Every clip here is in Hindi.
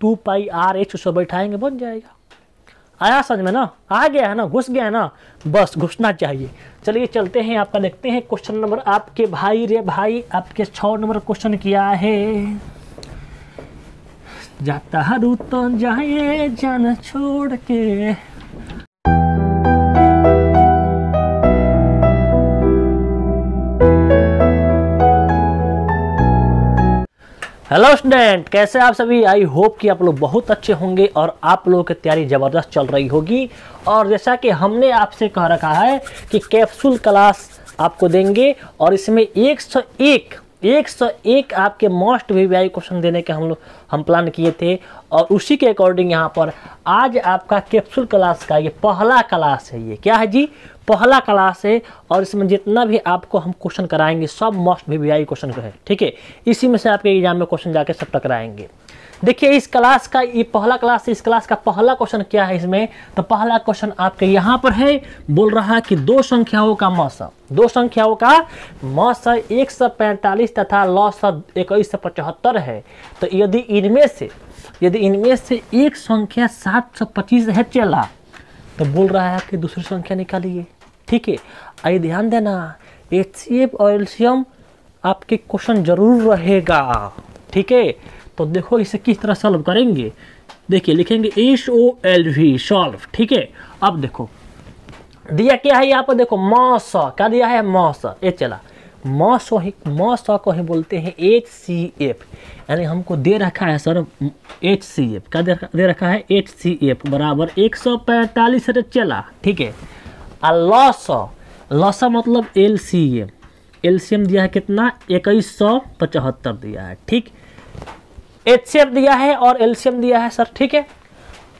टू पाई आर एच उसको बैठाएंगे बन जाएगा आया समझ में ना आ गया है ना घुस गया है ना बस घुसना चाहिए चलिए चलते हैं आपका देखते हैं क्वेश्चन नंबर आपके भाई रे भाई आपके छ नंबर क्वेश्चन किया है जाता हरू तो जाए जान छोड़ के हेलो स्टूडेंट कैसे आप सभी आई होप कि आप लोग बहुत अच्छे होंगे और आप लोगों की तैयारी ज़बरदस्त चल रही होगी और जैसा कि हमने आपसे कह रखा है कि कैप्सूल क्लास आपको देंगे और इसमें 101 101 आपके most V V I question देने के हम लोग हम प्लान किए थे और उसी के अकॉर्डिंग यहाँ पर आज आपका कैप्सूल क्लास का ये पहला क्लास है ये क्या है जी पहला क्लास है और इसमें जितना भी आपको हम क्वेश्चन कराएंगे सब मोस्ट वी वी क्वेश्चन है ठीक है इसी में से आपके एग्जाम में क्वेश्चन जाके सब टकराएंगे देखिए इस क्लास का ये पहला क्लास इस क्लास का पहला क्वेश्चन क्या है इसमें तो पहला क्वेश्चन आपके यहाँ पर है बोल रहा है कि दो संख्याओं का मस दो संख्याओं का मस एक सौ पैंतालीस तथा लौ सौ इक्कीस सौ पचहत्तर है तो यदि इनमें से यदि इनमें से एक संख्या सात सौ पच्चीस है चला तो बोल रहा है कि दूसरी संख्या निकालिए ठीक है आइए ध्यान देना एच सी एफ और एल्शियम आपके क्वेश्चन जरूर रहेगा ठीक है तो देखो इसे किस तरह सॉल्व करेंगे देखिए लिखेंगे S O L V solve ठीक है अब देखो दिया क्या है यहाँ पर देखो मौस क्या दिया है मौस ये चला मौस मौस को ही बोलते हैं एच सी एफ यानी हमको दे रखा है सर एच सी एफ क्या दे रखा है एच सी एफ बराबर एक सौ पैंतालीस चला ठीक है लस लस मतलब L C M L C M दिया है कितना इक्कीस सौ पचहत्तर दिया है ठीक एच सी एम दिया है और एल सी एम दिया है सर ठीक है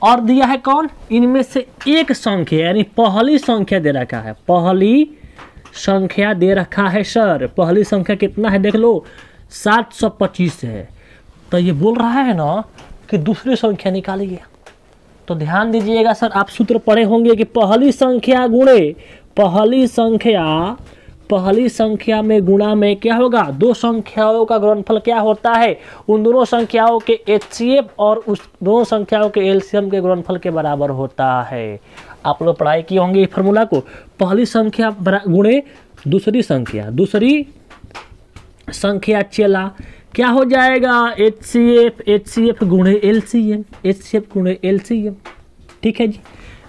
और दिया है कौन इनमें से एक संख्या यानी पहली संख्या दे रखा है पहली संख्या दे रखा है सर पहली संख्या कितना है देख लो सात सौ पच्चीस है तो ये बोल रहा है ना कि दूसरी संख्या निकालिए तो ध्यान दीजिएगा सर आप सूत्र पढ़े होंगे कि पहली संख्या गुणे पहली संख्या पहली संख्या में गुणा में क्या होगा दो संख्याओं का गुणनफल क्या होता है उन दोनों संख्याओं के एच और उस दोनों संख्याओं के एल के गुणनफल के बराबर होता है आप लोग पढ़ाई किए होंगे इस फॉर्मूला को पहली संख्या गुणे दूसरी संख्या दूसरी संख्या चेला क्या हो जाएगा H C F H C F गुणे L C M H C F गुणे एल सी एम ठीक है जी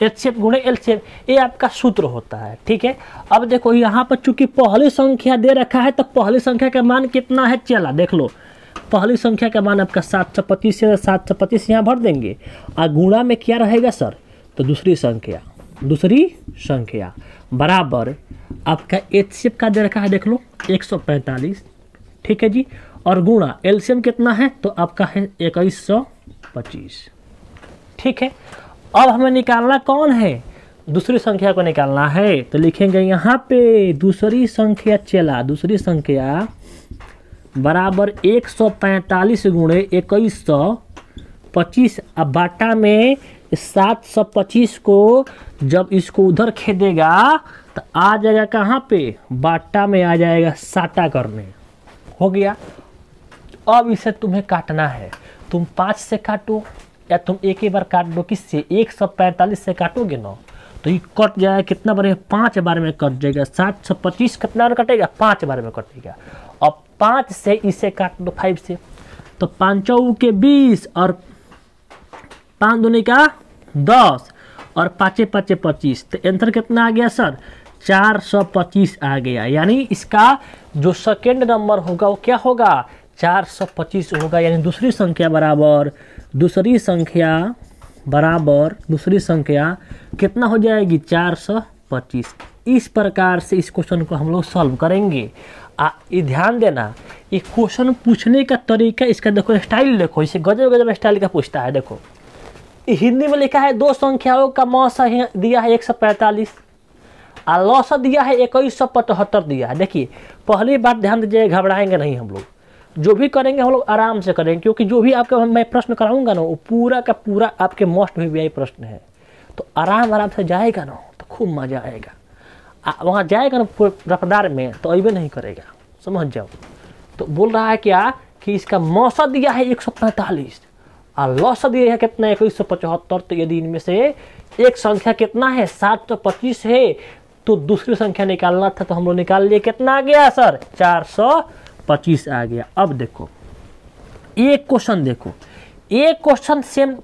एच सी एफ गुणे एल सी एम ये आपका सूत्र होता है ठीक है अब देखो यहाँ पर चूंकि पहली संख्या दे रखा है तो पहली संख्या का मान कितना है चला देख लो पहली संख्या का मान आपका सात सौ पच्चीस है सात सौ पच्चीस यहाँ भर देंगे और गुणा में क्या रहेगा सर तो दूसरी संख्या दूसरी संख्या बराबर आपका एच सी एफ का दे रखा है देख लो एक सौ पैंतालीस ठीक है जी और गुणा एल्शियम कितना है तो आपका है इक्कीस सौ पच्चीस ठीक है अब हमें निकालना कौन है दूसरी संख्या को निकालना है तो लिखेंगे यहाँ पे दूसरी संख्या चला दूसरी संख्या बराबर एक सौ पैंतालीस गुणे इक्कीस सौ पच्चीस अब बाटा में सात सौ पच्चीस को जब इसको उधर खेदेगा तो आ जाएगा कहाँ पे बाटा में आ जाएगा साटा करने हो गया अब इसे तुम्हें काटना है तुम पाँच से काटो या तुम एक ही बार काट दो किससे एक सौ पैंतालीस से काटोगे ना तो ये कट जाएगा कितना बार पाँच बार में कट जाएगा सात सौ पच्चीस कितना बार कटेगा पाँच बार में कटेगा अब पाँच से इसे काट दो फाइव से तो पाँचों के बीस और पाँच दूनी का दस और पाँचे पाँचे पच्चीस तो आंसर कितना आ गया सर चार सौ पच्चीस आ गया यानी इसका जो सेकेंड नंबर होगा वो क्या होगा चार सौ पच्चीस होगा यानी दूसरी संख्या बराबर दूसरी संख्या बराबर दूसरी संख्या कितना हो जाएगी चार सौ पच्चीस इस प्रकार से इस क्वेश्चन को हम लोग सॉल्व करेंगे आ ये ध्यान देना ये क्वेश्चन पूछने का तरीका इसका देखो स्टाइल देखो इसे गजब गजब स्टाइल का पूछता है देखो हिंदी में लिखा है दो संख्याओं का मौस दिया है एक सौ पैंतालीस आ लौस दिया है इक्कीस सौ पचहत्तर दिया है देखिए पहली बात ध्यान दीजिए घबराएंगे नहीं हम लोग जो भी करेंगे हम लोग आराम से करेंगे क्योंकि जो भी आपका मैं प्रश्न कराऊंगा ना वो पूरा का पूरा आपके मोस्ट वी वी प्रश्न है तो आराम आराम से जाएगा ना तो खूब मज़ा आएगा वहाँ जाएगा ना रफ्तार में तो अबे नहीं करेगा समझ जाओ तो बोल रहा है क्या कि इसका मौसा दिया है एक सौ पैंतालीस और लॉस दिया है कितना एक सौ पचहत्तर तो यदि इनमें से एक संख्या कितना है सात सौ पच्चीस है तो दूसरी संख्या निकालना था तो हम लोग निकाल लिए कितना आ गया सर चार सौ पच्चीस आ गया अब देखो एक क्वेश्चन देखो एक क्वेश्चन सेम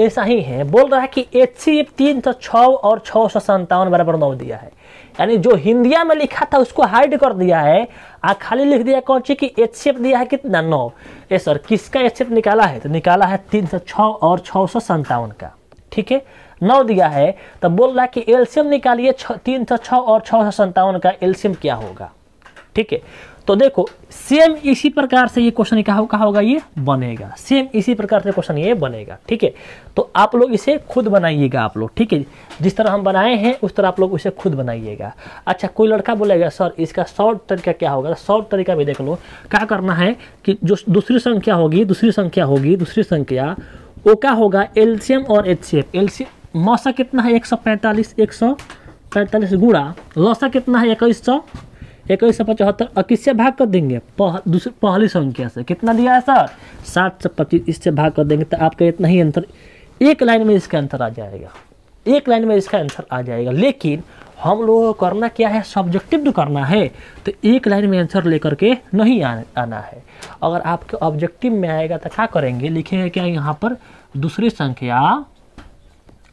ऐसा ही है बोल रहा है कि एच सी एफ तीन सौ छः और छः सौ संतावन बराबर नौ दिया है यानी जो हिंदिया में लिखा था उसको हाइड कर दिया है आ खाली लिख दिया कौन चीज कि एच सी एफ दिया है कितना नौ ए सर किसका एच सी एफ निकाला है तो निकाला है तीन सौ छः और छः सौ संतावन का ठीक है नौ दिया है तो बोल रहा है कि एल्शियम निकालिए तीन सौ छः और छः सौ संतावन का एल्शियम क्या होगा ठीक है तो देखो सेम इसी प्रकार से ये क्वेश्चन कहा कहा होगा ये बनेगा सेम इसी प्रकार से क्वेश्चन ये बनेगा ठीक है तो आप लोग इसे खुद बनाइएगा आप लोग ठीक है जिस तरह हम बनाए हैं उस तरह आप लोग इसे खुद बनाइएगा अच्छा कोई लड़का बोलेगा सर इसका शॉर्ट तरीका क्या होगा शॉर्ट तरीका भी देख लो क्या करना है कि जो दूसरी संख्या होगी दूसरी संख्या होगी दूसरी संख्या वो क्या होगा एल और एच सी एफ कितना है एक सौ पैंतालीस एक सौ पैंतालीस गुड़ा लौसा कितना है इक्कीस सौ इक्कीस सौ पचहत्तर और किससे भाग कर देंगे पह, दूसरी पहली संख्या से कितना दिया है सर सात सौ पच्चीस इससे भाग कर देंगे तो आपका इतना ही आंसर एक लाइन में इसका आंसर आ जाएगा एक लाइन में इसका आंसर आ जाएगा लेकिन हम लोगों को करना क्या है सब्जेक्टिव तो करना है तो एक लाइन में आंसर लेकर के नहीं आ, आना है अगर आपके ऑब्जेक्टिव में आएगा तो क्या करेंगे लिखेंगे क्या यहाँ पर दूसरी संख्या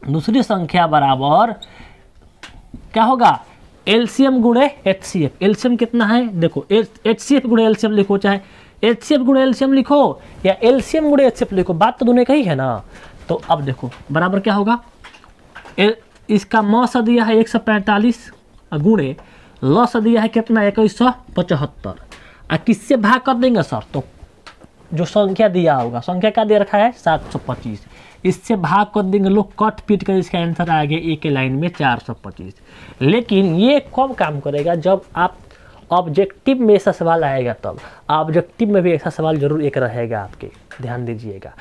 दूसरी संख्या बराबर क्या होगा एलसीएम गुणे एच सी एफ एलसीएम कितना है देखो एच सी एफ गुणे एलसीएम लिखो चाहे एच सी एफ गुणे एलसीएम लिखो या एलसीएम गुणे एच सी लिखो बात तो दोनों का ही है ना तो अब देखो बराबर क्या होगा ए, इसका म सा दिया है एक सौ पैंतालीस गुणे ल सा दिया है कितना इक्कीस सौ पचहत्तर आ किससे भाग कर देंगे सर तो जो संख्या दिया होगा संख्या क्या दे रखा है सात सौ पच्चीस इससे भाग कर देंगे लोग कट पीट कर इसका आंसर आ गया एक लाइन में 425 लेकिन ये कब काम करेगा जब आप ऑब्जेक्टिव में ऐसा सवाल आएगा तब ऑब्जेक्टिव में भी ऐसा सवाल जरूर एक रहेगा आपके ध्यान दीजिएगा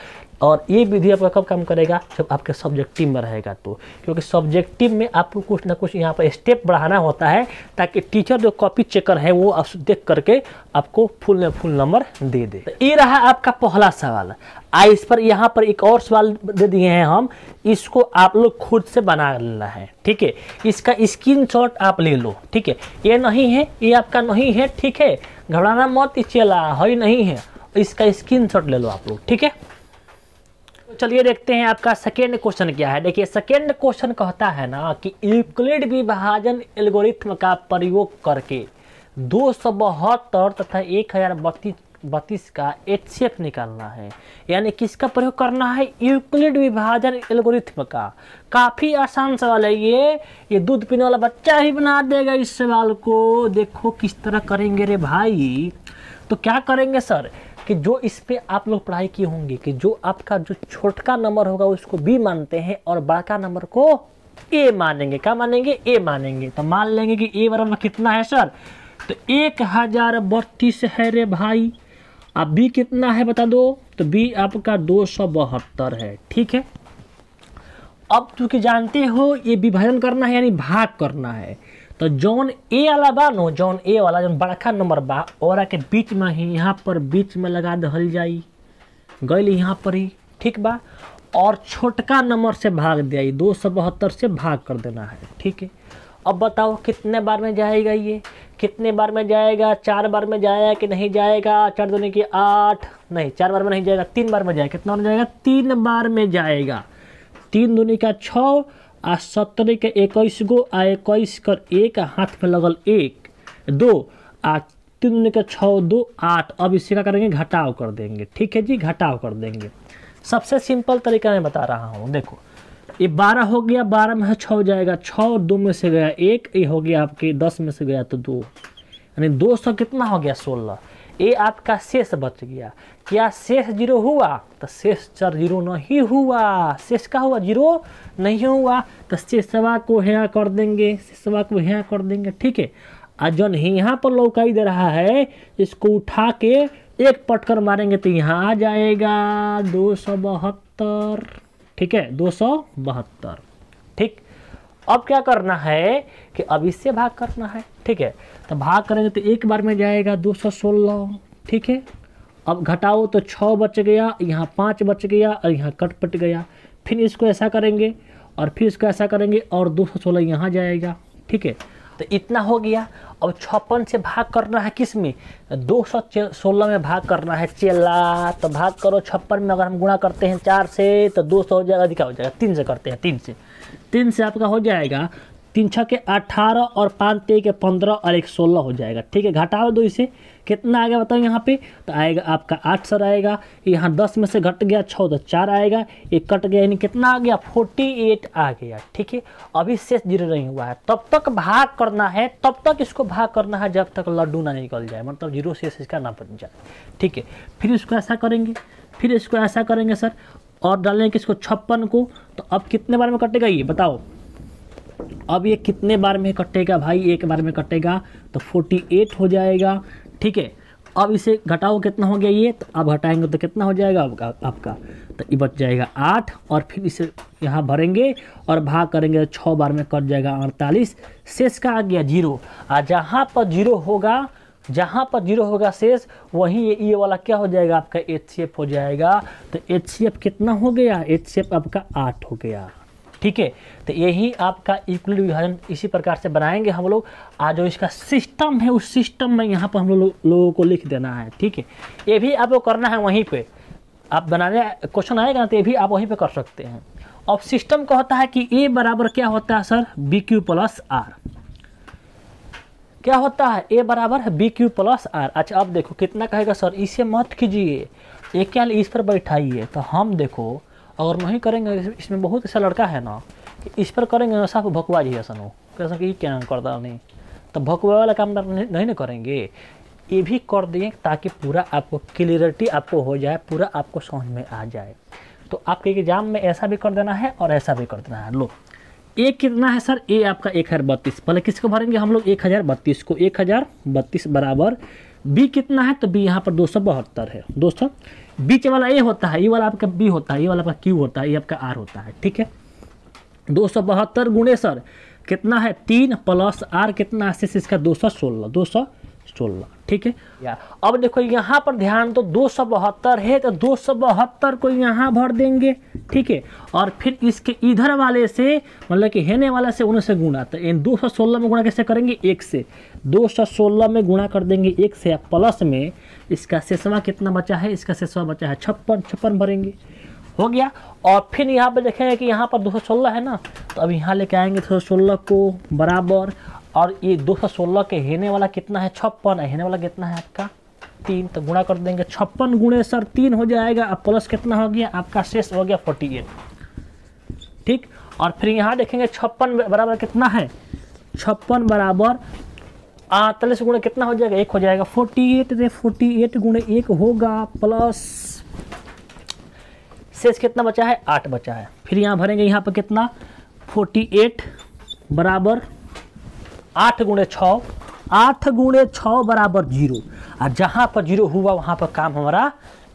और ये विधि आपका कब काम करेगा जब आपके सब्जेक्टिव में रहेगा तो क्योंकि सब्जेक्टिव में आपको कुछ ना कुछ यहाँ पर स्टेप बढ़ाना होता है ताकि टीचर जो कॉपी चेकर है वो आप देख करके आपको फुल में फुल नंबर दे दे तो ये रहा आपका पहला सवाल आ इस पर यहाँ पर एक और सवाल दे दिए हैं हम इसको आप लोग खुद से बना लेना है ठीक है इसका स्क्रीन आप ले लो ठीक है ये नहीं है ये आपका नहीं है ठीक है घबराना मौत चला है नहीं है इसका स्क्रीन ले लो आप लोग ठीक है चलिए देखते हैं आपका सेकेंड क्वेश्चन क्या है देखिए सेकेंड क्वेश्चन कहता है ना कि यूक्लिड विभाजन एल्गोरिथम का प्रयोग करके दो सौ बहत्तर तथा एक हज़ार बत्तीस बत्तीस का एच निकालना है यानी किसका प्रयोग करना है यूक्लिड विभाजन एल्गोरिथम का काफ़ी आसान सवाल है ये ये दूध पीने वाला बच्चा ही बना देगा इस सवाल को देखो किस तरह करेंगे रे भाई तो क्या करेंगे सर कि जो इस पर आप लोग पढ़ाई किए होंगे कि जो आपका जो छोटका नंबर होगा उसको बी मानते हैं और बड़का नंबर को ए मानेंगे क्या मानेंगे ए मानेंगे तो मान लेंगे कि ए बराबर कितना है सर तो एक हज़ार बत्तीस है रे भाई अब बी कितना है बता दो तो बी आपका दो सौ बहत्तर है ठीक है अब चूंकि जानते हो ये विभाजन करना है यानी भाग करना है तो जोन ए वाला बा नो जोन ए वाला जो बड़का नंबर बा और के बीच में ही यहाँ पर बीच में लगा दल जाए गई यहाँ पर ही ठीक बा और छोटका नंबर से भाग दिया दो सौ बहत्तर से भाग कर देना है ठीक है अब बताओ कितने बार में जाएगा ये कितने बार में जाएगा चार बार में जाएगा कि नहीं जाएगा चार दोनों की आठ नहीं चार बार में नहीं जाएगा तीन बार में जाएगा कितना बार में जाएगा तीन बार में जाएगा तीन दूनी का छः आ सत्रह के इक्कीस गो आ इक्कीस कर एक हाथ में लगल एक दो आ तीन दून के छः दो आठ अब इसे क्या करेंगे घटाव कर देंगे ठीक है जी घटाव कर देंगे सबसे सिंपल तरीका मैं बता रहा हूँ देखो ये बारह हो गया बारह में छ छः जाएगा छः और दो में से गया एक ये हो गया आपके दस में से गया तो दो यानी दो सौ कितना हो गया सोलह ये आपका शेष बच गया क्या शेष जीरो हुआ तो शेष चर जीरो नहीं हुआ शेष का हुआ जीरो नहीं हुआ तो शेषवा को यहाँ कर देंगे शेषवा को यहाँ कर देंगे ठीक है आज जन यहाँ पर लौकाई दे रहा है इसको उठा के एक पटकर मारेंगे तो यहाँ आ जाएगा दो सौ बहत्तर ठीक है दो सौ बहत्तर अब क्या करना है कि अब इससे भाग करना है ठीक है तो भाग करेंगे तो एक बार में जाएगा दो सौ सोलह ठीक है अब घटाओ तो छः बच गया यहाँ पाँच बच गया और यहाँ कट पट गया फिर इसको ऐसा करेंगे और फिर इसको ऐसा करेंगे और दो सौ सोलह यहाँ जाएगा ठीक है तो इतना हो गया अब छप्पन से भाग करना है किस में दो सौ सोलह में भाग करना है चेला तो भाग करो छप्पन में अगर हम गुणा करते हैं चार से तो दो सौ हो जाएगा अधिका हो जाएगा तीन से करते हैं तीन से तीन से आपका हो जाएगा तीन छः के अठारह और पाँच तेई के पंद्रह और एक सोलह हो जाएगा ठीक है घटाओ दो इसे कितना आ गया बताओ यहाँ पे तो आएगा आपका आठ सर आएगा यहाँ दस में से घट गया छः तो चार आएगा ये कट गया यानी कितना आ गया फोर्टी एट आ गया ठीक है अभी शेष जीरो नहीं हुआ है तब तक भाग करना है तब तक इसको भाग करना है जब तक लड्डू ना निकल जाए मतलब जीरो शेष इसका ना बन जाए ठीक है फिर इसको ऐसा करेंगे फिर इसको ऐसा करेंगे सर और डाल लें किसको छप्पन को तो अब कितने बार में कटेगा ये बताओ अब ये कितने बार में कटेगा भाई एक बार में कटेगा तो 48 हो जाएगा ठीक है अब इसे घटाओ कितना हो गया ये तो अब घटाएंगे तो कितना हो जाएगा आपका आपका तो ये बच जाएगा आठ और फिर इसे यहाँ भरेंगे और भाग करेंगे तो छः बार में कट जाएगा अड़तालीस शेष का आ गया जीरो आ जहाँ पर जीरो होगा जहाँ पर जीरो होगा शेष वहीं ये ये e वाला क्या हो जाएगा आपका एच हो जाएगा तो एच कितना हो गया एच आपका आठ हो गया ठीक है तो यही आपका इक्वल विभाजन इसी प्रकार से बनाएंगे हम लोग आज जो इसका सिस्टम है उस सिस्टम में यहाँ पर हम लो, लोगों को लिख देना है ठीक है ये भी आपको करना है वहीं पे आप बनाने क्वेश्चन आएगा ना तो ये भी आप वहीं पे कर सकते हैं अब सिस्टम कहता है कि ए बराबर क्या होता है sir B Q plus R क्या होता है ए बराबर है बी क्यू प्लस आर अच्छा अब देखो कितना कहेगा सर इसे मत कीजिए एक क्या इस पर बैठाइए तो हम देखो अगर नहीं करेंगे इसमें बहुत ऐसा लड़का है ना कि इस पर करेंगे ना साफ भकुआ जी सनो कह कैसा कि क्या करता नहीं तो भकुआ वाला काम तो नहीं ना करेंगे ये भी कर दिए ताकि पूरा आपको क्लियरिटी आपको हो जाए पूरा आपको समझ में आ जाए तो आपके एग्ज़ाम में ऐसा भी कर देना है और ऐसा भी कर देना है लो एक कितना है सर ए आपका एक हज़ार बत्तीस पहले किसको भरेंगे हम लोग एक हज़ार बत्तीस को एक हज़ार बत्तीस बराबर बी कितना है तो बी यहाँ पर दो सौ बहत्तर है दोस्तों बीच वाला ए होता है ये वाला आपका बी होता है ये वाला आपका क्यू होता है ये आपका आर होता है ठीक है दो सौ बहत्तर गुणे सर कितना है तीन प्लस आर कितना है इसका दो सौ सोलह दो सौ सोलह ठीक है अब देखो यहाँ पर ध्यान तो दो सौ बहत्तर है तो दो सौ बहत्तर को यहाँ भर देंगे ठीक है और फिर इसके इधर वाले से मतलब कि हेने वाला से उनसे गुणा तो इन दो सौ सोलह में गुणा कैसे करेंगे एक से दो सौ सोलह में गुणा कर देंगे एक से या प्लस में इसका शेषवा कितना बचा है इसका शेषवा बचा है छप्पन छप्पन भरेंगे हो गया और फिर यहाँ पर देखेंगे कि यहाँ पर दो है ना तो अब यहाँ लेके आएंगे दो को बराबर और ये 216 के हेने वाला कितना है छप्पन हेने वाला कितना है आपका तीन तो गुणा कर देंगे छप्पन गुणे सर तीन हो जाएगा अब प्लस कितना हो गया आपका शेष हो गया फोर्टी एट ठीक और फिर यहाँ देखेंगे छप्पन बराबर कितना है छप्पन बराबर अड़तालीस गुणे कितना हो जाएगा एक हो जाएगा फोर्टी एट रे फोर्टी एट गुणे एक होगा प्लस शेष कितना बचा है आठ बचा है फिर यहाँ भरेंगे यहाँ पर कितना फोर्टी एट बराबर आठ गुणे छः आठ गुणे छः बराबर जीरो और जहाँ पर जीरो हुआ वहाँ पर काम हमारा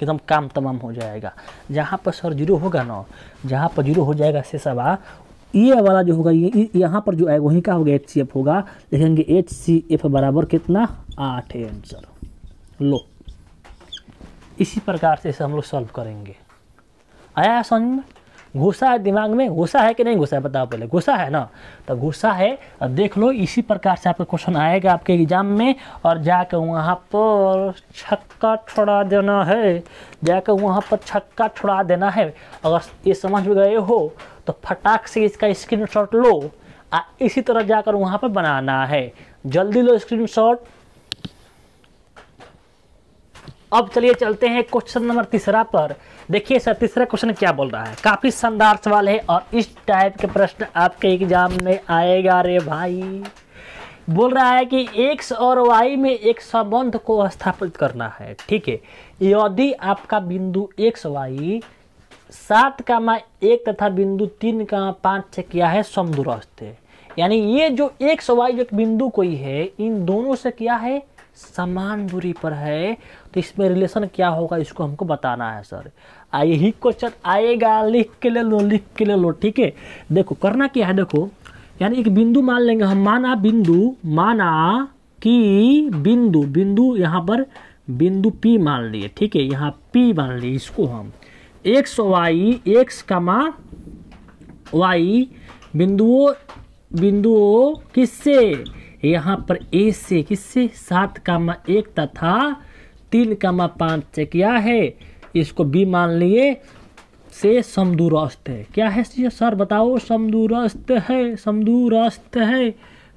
एकदम काम तमाम हो जाएगा जहाँ पर सर जीरो होगा ना जहाँ पर जीरो हो जाएगा से सवा ये वाला जो होगा ये यहाँ पर जो आएगा वहीं का होगा एच सी एफ होगा लिखेंगे एच सी एफ बराबर कितना आठ है आंसर लो इसी प्रकार से इसे हम लोग सॉल्व करेंगे आया समझ में घुसा है दिमाग में घुसा है कि नहीं घुसा है बताओ पहले घुसा है ना तो घुसा है अब देख लो इसी प्रकार से आपका क्वेश्चन आएगा आपके एग्जाम में और जाकर वहाँ पर छक्का छुड़ा देना है जाकर वहाँ पर छक्का छुड़ा देना है अगर ये समझ गए हो तो फटाक से इसका स्क्रीन लो आ, इसी तरह जाकर वहाँ पर बनाना है जल्दी लो स्क्रीन अब चलिए चलते हैं क्वेश्चन नंबर तीसरा पर देखिए सर तीसरा क्वेश्चन क्या बोल रहा है काफ़ी शानदार सवाल है और इस टाइप के प्रश्न आपके एग्जाम में आएगा रे भाई बोल रहा है कि x और वाई में एक संबंध को स्थापित करना है ठीक है यदि आपका बिंदु एक्स वाई सात का मा एक तथा बिंदु तीन का पाँच से किया है है यानी ये जो एक्स वाई जो बिंदु कोई है इन दोनों से क्या है समान दूरी पर है तो इसमें रिलेशन क्या होगा इसको हमको बताना है सर यही क्वेश्चन आएगा लिख के ले लो लिख के ले लो ठीक है देखो करना क्या है देखो यानी एक बिंदु मान लेंगे हम माना बिंदु माना कि बिंदु बिंदु यहाँ पर बिंदु पी मान लिए ठीक है यहाँ पी मान लिए इसको हम X Y X comma Y बिंदुओं बिंदुओं किससे यहाँ पर ए से किससे सात कामा एक तथा तीन कामा पाँच से क्या है इसको बी मान लिए से समदूरस्त है क्या है सर बताओ समदूरस्त है समदूरस्त है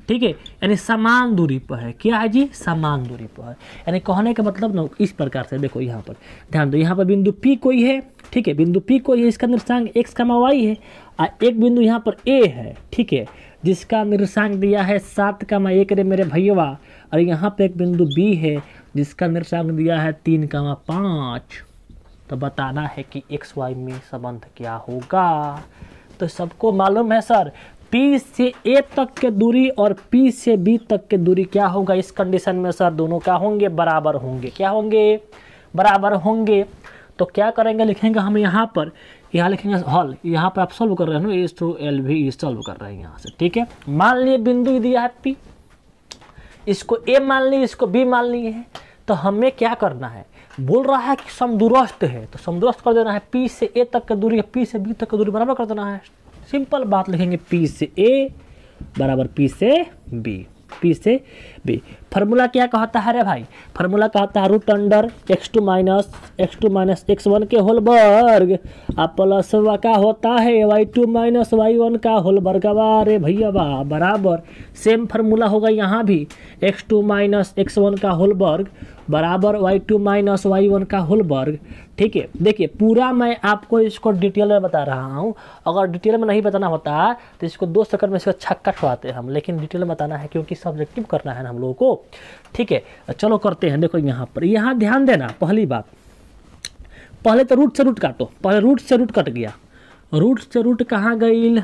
ठीक है यानी समान दूरी पर है क्या है जी समान दूरी पर है यानी कहने का मतलब ना इस प्रकार से देखो यहाँ पर ध्यान दो यहाँ पर बिंदु पी कोई है ठीक है बिंदु पी कोई है इसका निर्सांग एक्स का वाई है और एक बिंदु यहाँ पर ए है ठीक है जिसका निर्सांग दिया है सात का मैं एक रे मेरे भैया और यहाँ पे एक बिंदु बी है जिसका निर्सांग दिया है तीन का मैं पाँच तो बताना है कि एक्स वाई में संबंध क्या होगा तो सबको मालूम है सर पी से ए तक के दूरी और पी से बी तक के दूरी क्या होगा इस कंडीशन में सर दोनों क्या होंगे बराबर होंगे क्या होंगे बराबर होंगे तो क्या करेंगे लिखेंगे हम यहाँ पर यहाँ लिखेंगे हॉल यहाँ पर आप सॉल्व कर रहे हैं ना एस टू एल भी सॉल्व e कर रहे हैं यहाँ से ठीक है मान लिए बिंदु दिया है पी इसको ए मान ली इसको बी मान ली है तो हमें क्या करना है बोल रहा है कि समदुरस्त है तो समदुरस्त कर देना है पी से ए तक की दूरी पी से बी तक की दूरी बराबर कर देना है सिंपल बात लिखेंगे पी से ए बराबर पी से बी पी से बी फार्मूला क्या कहता है रे भाई फार्मूला कहता है root under X two minus X two minus X one के होल वर्ग और प्लस का होता है Y two minus Y one का होल वर्ग अरे भैया बा बराबर सेम फार्मूला होगा यहाँ भी X two minus X one का होल वर्ग बराबर Y two minus Y one का होल वर्ग ठीक है देखिए पूरा मैं आपको इसको डिटेल में बता रहा हूँ अगर डिटेल में नहीं बताना होता तो इसको दो सेकंड में इसको छक्का छुड़ाते हम लेकिन डिटेल में बताना है क्योंकि सब्जेक्टिव करना है ना हम लोगों को ठीक है चलो करते हैं देखो यहाँ पर यहाँ ध्यान देना पहली बात पहले तो रूट से रूट काटो पहले रूट से रूट कट गया रूट से रूट कहाँ गई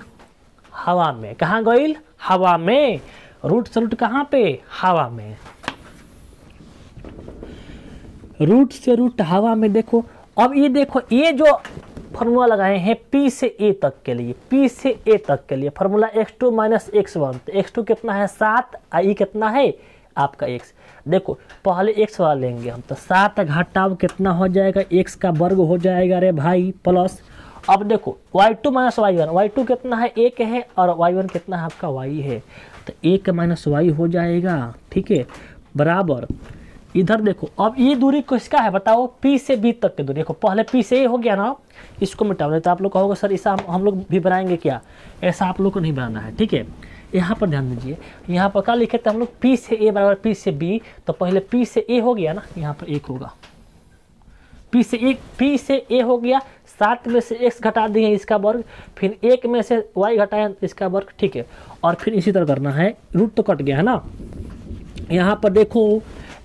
हवा में कहाँ गई हवा में रूट से रूट कहाँ पे हवा में रूट से रूट हवा में देखो अब ये देखो ये जो फॉर्मूला लगाए हैं P से A तक के लिए P से A तक के लिए formula x2 two minus X one X two कितना है सात आई कितना है आपका एक्स देखो पहले एक्स वाला लेंगे हम तो सात घटाव कितना हो जाएगा एक्स का वर्ग हो जाएगा रे भाई प्लस अब देखो Y two minus Y one Y two कितना है एक है और वाई वन कितना है आपका वाई है तो एक माइनस वाई हो जाएगा ठीक है बराबर इधर देखो अब ये दूरी किसका है बताओ पी से बी तक की दूरी देखो पहले पी से ही हो गया ना इसको मिटाओ नहीं तो आप लोग कहोगे सर ऐसा हम, हम लोग भी बनाएंगे क्या ऐसा आप लोग को नहीं बनाना है ठीक है यहाँ पर ध्यान दीजिए यहाँ पर क्या लिखे थे हम लोग पी से ए बराबर पी से बी तो पहले पी से ए हो गया ना यहाँ पर एक होगा पी से एक पी से ए हो गया सात में से एक्स घटा दिए इसका वर्ग फिर एक में से वाई घटाए इसका वर्ग ठीक है और फिर इसी तरह करना है रूट तो कट गया है ना यहाँ पर देखो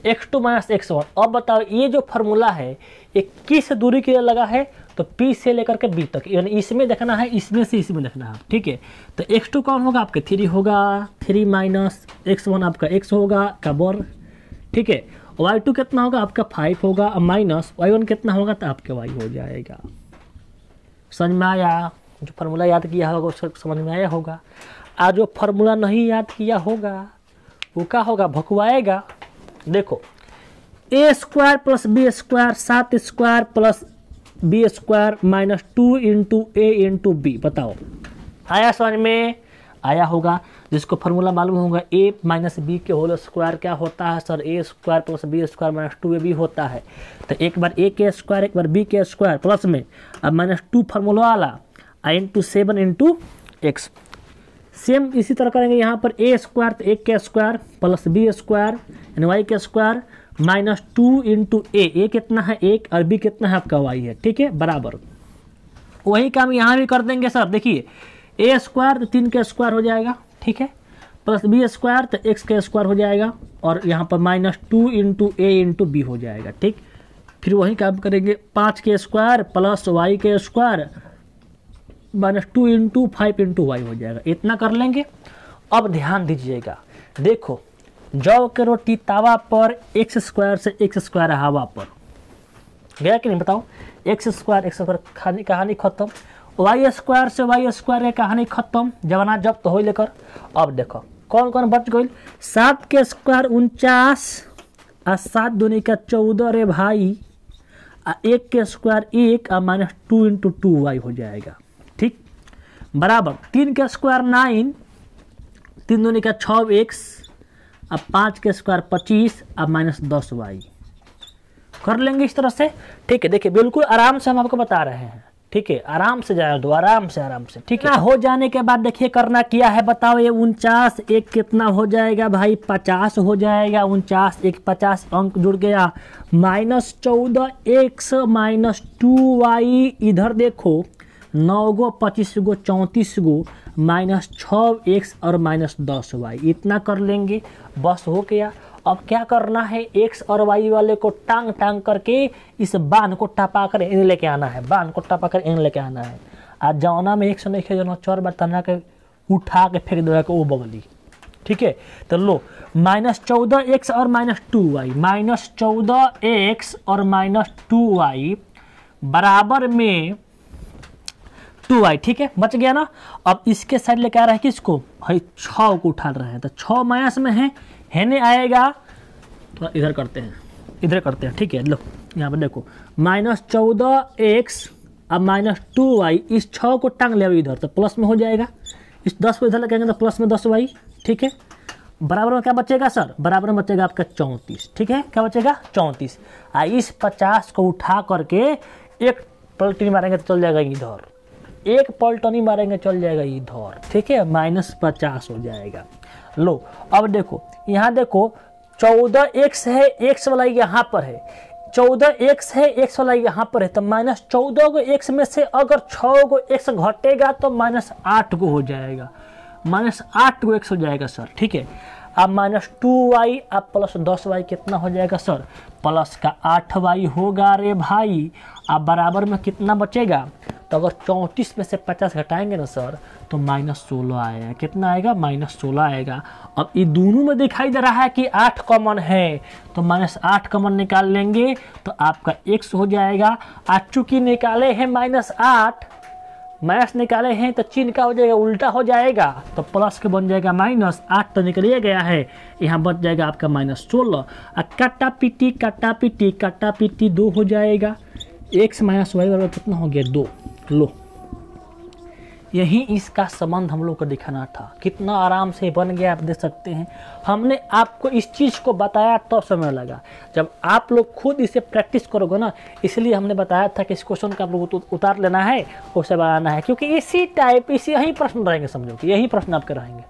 X two minus X one अब बताओ ये जो फार्मूला है ये किस दूरी के लिए लगा है तो पी से लेकर के बी तक यानी इसमें देखना है इसमें से इसमें देखना है ठीक है तो एक्स टू कौन होगा आपके थ्री होगा थ्री माइनस एक्स वन आपका एक्स होगा कबर ठीक है वाई टू कितना होगा आपका फाइव होगा माइनस वाई वन कितना होगा तो आपके वाई हो जाएगा समझ में आया जो फार्मूला याद किया होगा उसको समझ में आया होगा आज जो फार्मूला नहीं याद किया होगा वो क्या होगा भकवाएगा देखो A square plus B square सात square plus B square minus two into A into B बताओ आया समझ में आया होगा जिसको फार्मूला मालूम होगा ए माइनस बी के होल स्क्वायर क्या होता है sir A square plus B square minus two A B होता है तो एक बार ए के स्क्वायर एक बार बी के स्क्वायर प्लस में अब माइनस टू फार्मूला वाला into seven into X same इसी तरह करेंगे यहाँ पर ए स्क्वायर तो ए के स्क्वायर प्लस बी स्क्वायर यानी वाई के square minus two into A A कितना है एक और बी कितना है आपका वाई है ठीक है बराबर वही काम यहाँ भी कर देंगे सर देखिए ए स्क्वायर तो तीन के स्क्वायर हो जाएगा ठीक है प्लस बी स्क्वायर तो एक्स के स्क्वायर हो जाएगा और यहाँ पर minus two into A into B हो जाएगा ठीक फिर वही काम करेंगे पाँच के स्क्वायर प्लस वाई के square minus two into five into Y हो जाएगा इतना कर लेंगे अब ध्यान दीजिएगा देखो जौ के रोटी तावा पर एक्स स्क्वायर से एक्स स्क्वायर हवा पर गया कि नहीं बताओ एक्स स्क्वायर एक्स स्क्वायर कहानी कहानी खत्म वाई स्क्वायर से वाई स्क्वायर के कहानी खत्म जमाना जब्त तो हो लेकर अब देखो कौन कौन बच गई सात के स्क्वायर उनचास आ सात दूनी का चौदह रे भाई आ एक के स्क्वायर एक आ minus two into two Y हो जाएगा ठीक बराबर तीन के स्क्वायर नाइन तीन दूनी का छः एक्स अब पाँच के स्क्वायर पच्चीस अब माइनस दस वाई कर लेंगे इस तरह से ठीक है देखिए बिल्कुल आराम से हम आपको बता रहे हैं ठीक है आराम से जाए दो आराम से आराम से ठीक है हो जाने के बाद देखिए करना क्या है बताओ ये उनचास एक कितना हो जाएगा भाई पचास हो जाएगा उनचास एक पचास अंक जुड़ गया माइनस चौदह एक्स माइनस टू वाई इधर देखो नौ गो पच्चीस गो चौंतीस गो माइनस छ एक्स और माइनस दस वाई इतना कर लेंगे बस हो गया अब क्या करना है एक्स और वाई वाले को टांग टांग करके इस बांध को टपा कर इन लेके आना है बांध को टपा कर इन लेके आना है आज जौना में एक सौ नहीं जौना चौर बार तना के उठा के फेंक देगा वो बगली ठीक है तो लो माइनस चौदह एक्स और माइनस टू वाई माइनस चौदह एक्स और माइनस टू वाई बराबर में टू वाई ठीक है बच गया ना अब इसके साइड लेके आ रहा है किसको भाई छ को उठा रहे तो हैं तो छ माइनस में है हैने आएगा थोड़ा इधर करते हैं इधर करते हैं ठीक है लो यहाँ पर देखो माइनस चौदह एक्स अब माइनस टू वाई इस छ को टांग ले इधर तो प्लस में हो जाएगा इस दस को इधर लगाएंगे तो प्लस में दस वाई ठीक है बराबर में क्या बचेगा सर बराबर में बचेगा आपका चौंतीस ठीक है क्या बचेगा चौंतीस आ इस पचास को उठा करके एक पलटी मारेंगे तो चल जाएगा इधर एक पलटनी मारेंगे चल जाएगा इधर ठीक है माइनस पचास हो जाएगा लो अब देखो यहाँ देखो चौदह एक्स है एक्स वाला यहाँ पर है चौदह एक्स है एक्स वाला यहाँ पर है तो माइनस चौदह को एक्स में से अगर छ को एक्स घटेगा तो माइनस आठ को हो जाएगा माइनस आठ को एक्स हो जाएगा सर ठीक है अब माइनस टू वाई अब प्लस दस वाई कितना हो जाएगा सर प्लस का आठ वाई होगा रे भाई अब बराबर में कितना बचेगा तो अगर चौंतीस में से पचास घटाएंगे ना सर तो माइनस सोलह आएगा कितना आएगा माइनस सोलह आएगा अब ये दोनों में दिखाई दे रहा है कि आठ कॉमन है तो माइनस आठ कॉमन निकाल लेंगे तो आपका एक्स हो जाएगा आज चूँकि निकाले हैं माइनस आठ माइनस निकाले हैं तो चिन्ह का हो जाएगा उल्टा हो जाएगा तो प्लस के बन जाएगा माइनस आठ तो निकलिया गया है यहाँ बच जाएगा आपका माइनस सोलह और काटा पिटी काटा पिटी काटा पिटी दो हो जाएगा एक से माइनस वाई बराबर कितना हो गया दो लो यही इसका संबंध हम लोग को दिखाना था कितना आराम से बन गया आप देख सकते हैं हमने आपको इस चीज़ को बताया तब तो समय लगा जब आप लोग खुद इसे प्रैक्टिस करोगे ना इसलिए हमने बताया था कि इस क्वेश्चन का आप लोग उतार लेना है उसे बनाना है क्योंकि इसी टाइप इसी यही प्रश्न रहेंगे समझो कि यही प्रश्न आपके रहेंगे